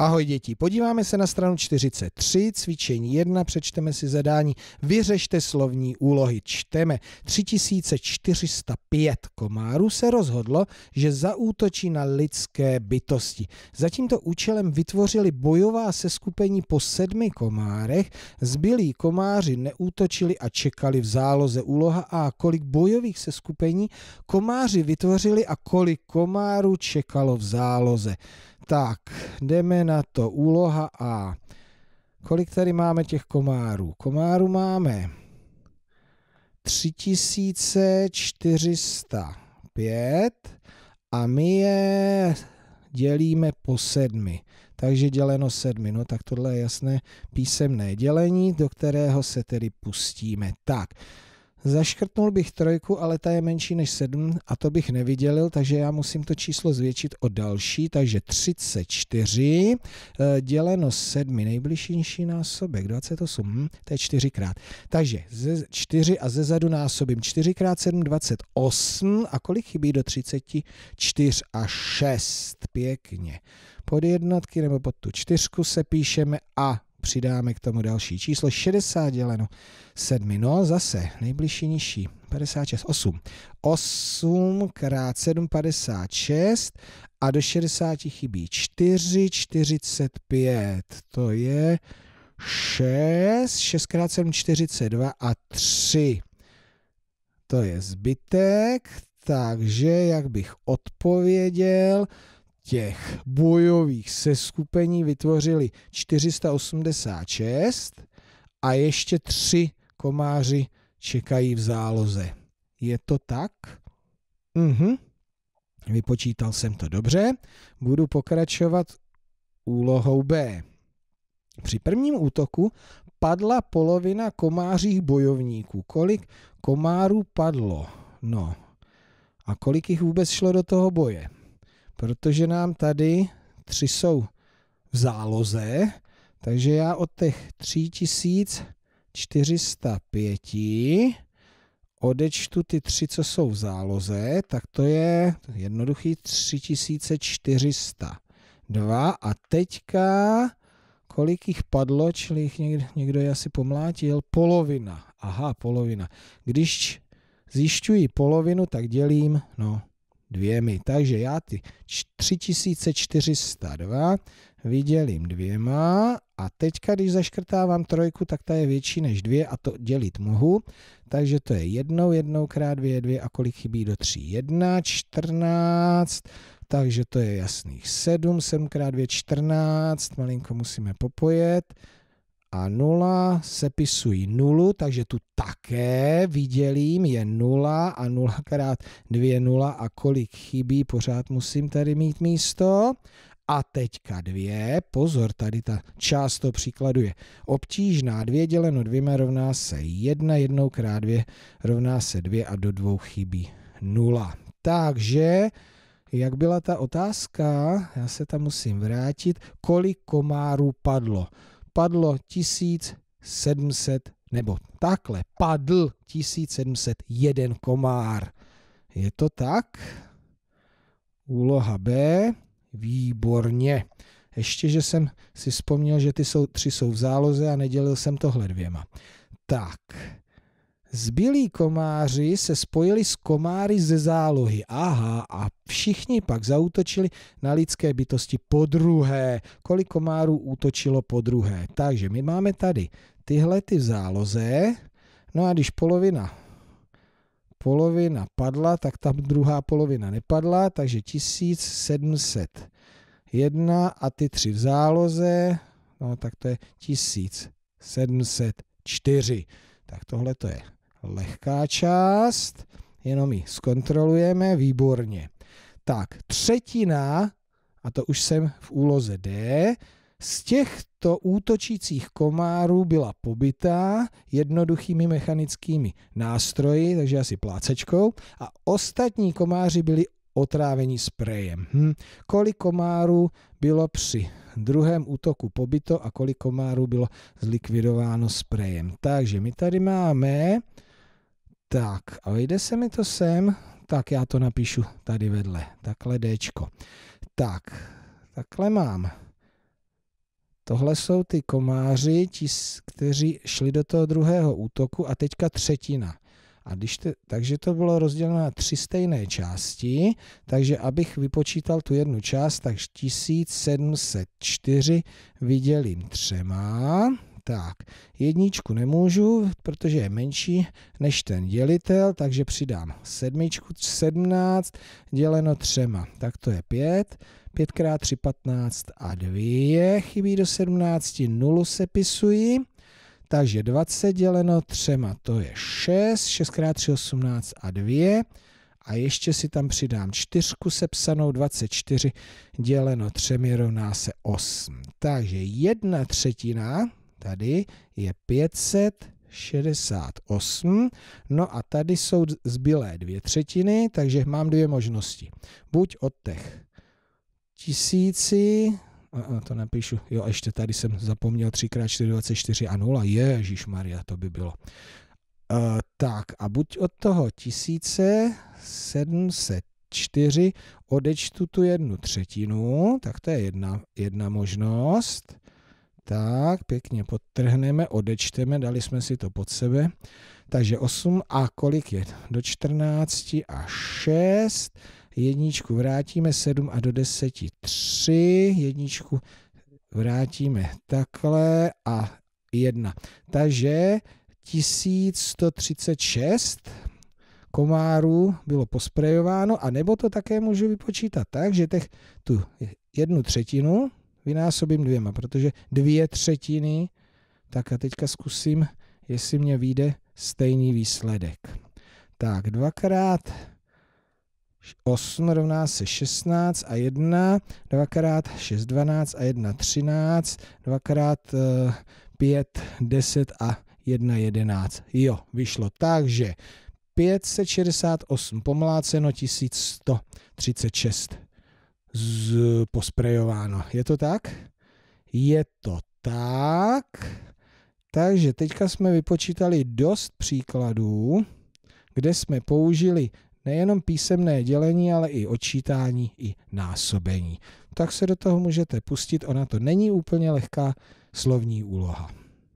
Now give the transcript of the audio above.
Ahoj děti, podíváme se na stranu 43, cvičení 1, přečteme si zadání, vyřešte slovní úlohy, čteme. 3405 komárů se rozhodlo, že zaútočí na lidské bytosti. Za tímto účelem vytvořili bojová seskupení po sedmi komárech, zbylí komáři neútočili a čekali v záloze úloha a kolik bojových seskupení komáři vytvořili a kolik komárů čekalo v záloze. Tak, jdeme na to. Úloha A. Kolik tady máme těch komárů? Komárů máme 3405 a my je dělíme po sedmi. Takže děleno sedmi. No tak tohle je jasné písemné dělení, do kterého se tedy pustíme. Tak, Zaškrtnul bych trojku, ale ta je menší než 7 a to bych nevydělil, takže já musím to číslo zvětšit o další, takže 34 eh, děleno 7, nejbližší násobek, 28, hm, to je 4 čtyřikrát. Takže ze 4 a ze zadu násobím 4 x 7, 28 a kolik chybí do 34 a 6, pěkně. Pod jednotky nebo pod tu čtyřku se píšeme a přidáme k tomu další číslo 60 děleno 7, no zase nejbližší nižší 56, 8. 8 krát 7, 56 a do 60 chybí 4, 45, to je 6, 6 krát 7, 42 a 3. To je zbytek, takže jak bych odpověděl, těch bojových seskupení vytvořili 486 a ještě tři komáři čekají v záloze. Je to tak? Mhm. Vypočítal jsem to dobře. Budu pokračovat úlohou B. Při prvním útoku padla polovina komářích bojovníků. Kolik komárů padlo? No. A kolik jich vůbec šlo do toho boje? protože nám tady tři jsou v záloze, takže já od těch 3405 odečtu ty tři, co jsou v záloze, tak to je jednoduchý 3402. A teďka, kolik jich padlo, čili jich někdo, někdo je asi pomlátil, polovina. Aha, polovina. Když zjišťuji polovinu, tak dělím, no, dvěmi. Takže já ty 3402 vydělím dvěma a teďka, když zaškrtávám trojku, tak ta je větší než dvě a to dělit mohu. Takže to je jednou, jednou krát dvě dvě a kolik chybí do tří? Jedna, čtrnáct, takže to je jasných sedm, sedm krát dvě, čtrnáct, malinko musíme popojet a 0 sepisují 0, takže tu také vydělím je 0 a 0 krát 2 je 0 a kolik chybí, pořád musím tady mít místo. A teďka 2, pozor, tady ta část to příkladu je Obtížná 2 děleno 2 rovná se 1, 1 krát 2 rovná se 2 a do 2 chybí 0. Takže jak byla ta otázka, já se tam musím vrátit, kolik komárů padlo padlo 1700, nebo takhle, padl 1701 komár. Je to tak? Úloha B, výborně. Ještě, že jsem si vzpomněl, že ty jsou, tři jsou v záloze a nedělil jsem tohle dvěma. Tak, Zbylí komáři se spojili s komáry ze zálohy. Aha, a všichni pak zautočili na lidské bytosti po druhé. Kolik komárů útočilo po druhé. Takže my máme tady tyhle ty v záloze. No a když polovina polovina padla, tak tam druhá polovina nepadla, takže 1701 a ty tři v záloze, no tak to je 1704. Tak tohle to je lehká část, jenom ji zkontrolujeme, výborně. Tak, třetina, a to už jsem v úloze D, z těchto útočících komárů byla pobytá jednoduchými mechanickými nástroji, takže asi plácečkou, a ostatní komáři byli otrávení sprejem. Hm. Kolik komárů bylo při druhém útoku pobyto a kolik komárů bylo zlikvidováno sprejem. Takže my tady máme tak a jde se mi to sem, tak já to napíšu tady vedle, takhle D. Tak, takhle mám. Tohle jsou ty komáři, ti, kteří šli do toho druhého útoku a teďka třetina. A když te, takže to bylo rozděleno na tři stejné části, takže abych vypočítal tu jednu část, tak 1704 vydělím třema. Tak, jedničku nemůžu, protože je menší než ten dělitel, takže přidám sedmičku, 17 děleno třema, tak to je 5. 5 tři 3, 15 a 2 chybí do 17, nulu se pisuji. Takže 20 děleno třema, to je 6, 6 tři 3, 18 a 2 a ještě si tam přidám čtyřku sepsanou 24 děleno třemi rovná se 8. Takže jedna třetina Tady je 500. 68, No a tady jsou zbylé dvě třetiny, takže mám dvě možnosti. Buď od těch tisíci, a, a, to napíšu, jo, ještě tady jsem zapomněl 3x4, 24 a 0, Ježíš Maria, to by bylo. E, tak a buď od toho tisíce 704 odečtu tu jednu třetinu, tak to je jedna, jedna možnost. Tak, pěkně podtrhneme, odečteme, dali jsme si to pod sebe. Takže 8 a kolik je? Do 14 a 6. Jedničku vrátíme 7 a do 10 3. Jedničku vrátíme takhle a 1. Takže 1136 komárů bylo posprejováno, a nebo to také můžu vypočítat tak, že těch tu jednu třetinu vynásobím dvěma, protože dvě třetiny, tak a teďka zkusím, jestli mě vyjde stejný výsledek. Tak, dvakrát 8 rovná se 16 a 1, dvakrát 6, 12 a 1, 13, dvakrát 5, eh, 10 a 1, 11. Jo, vyšlo tak, že 568 pomláceno 1136 z, posprejováno. Je to tak? Je to tak. Takže teďka jsme vypočítali dost příkladů, kde jsme použili nejenom písemné dělení, ale i odčítání, i násobení. Tak se do toho můžete pustit, ona to není úplně lehká slovní úloha.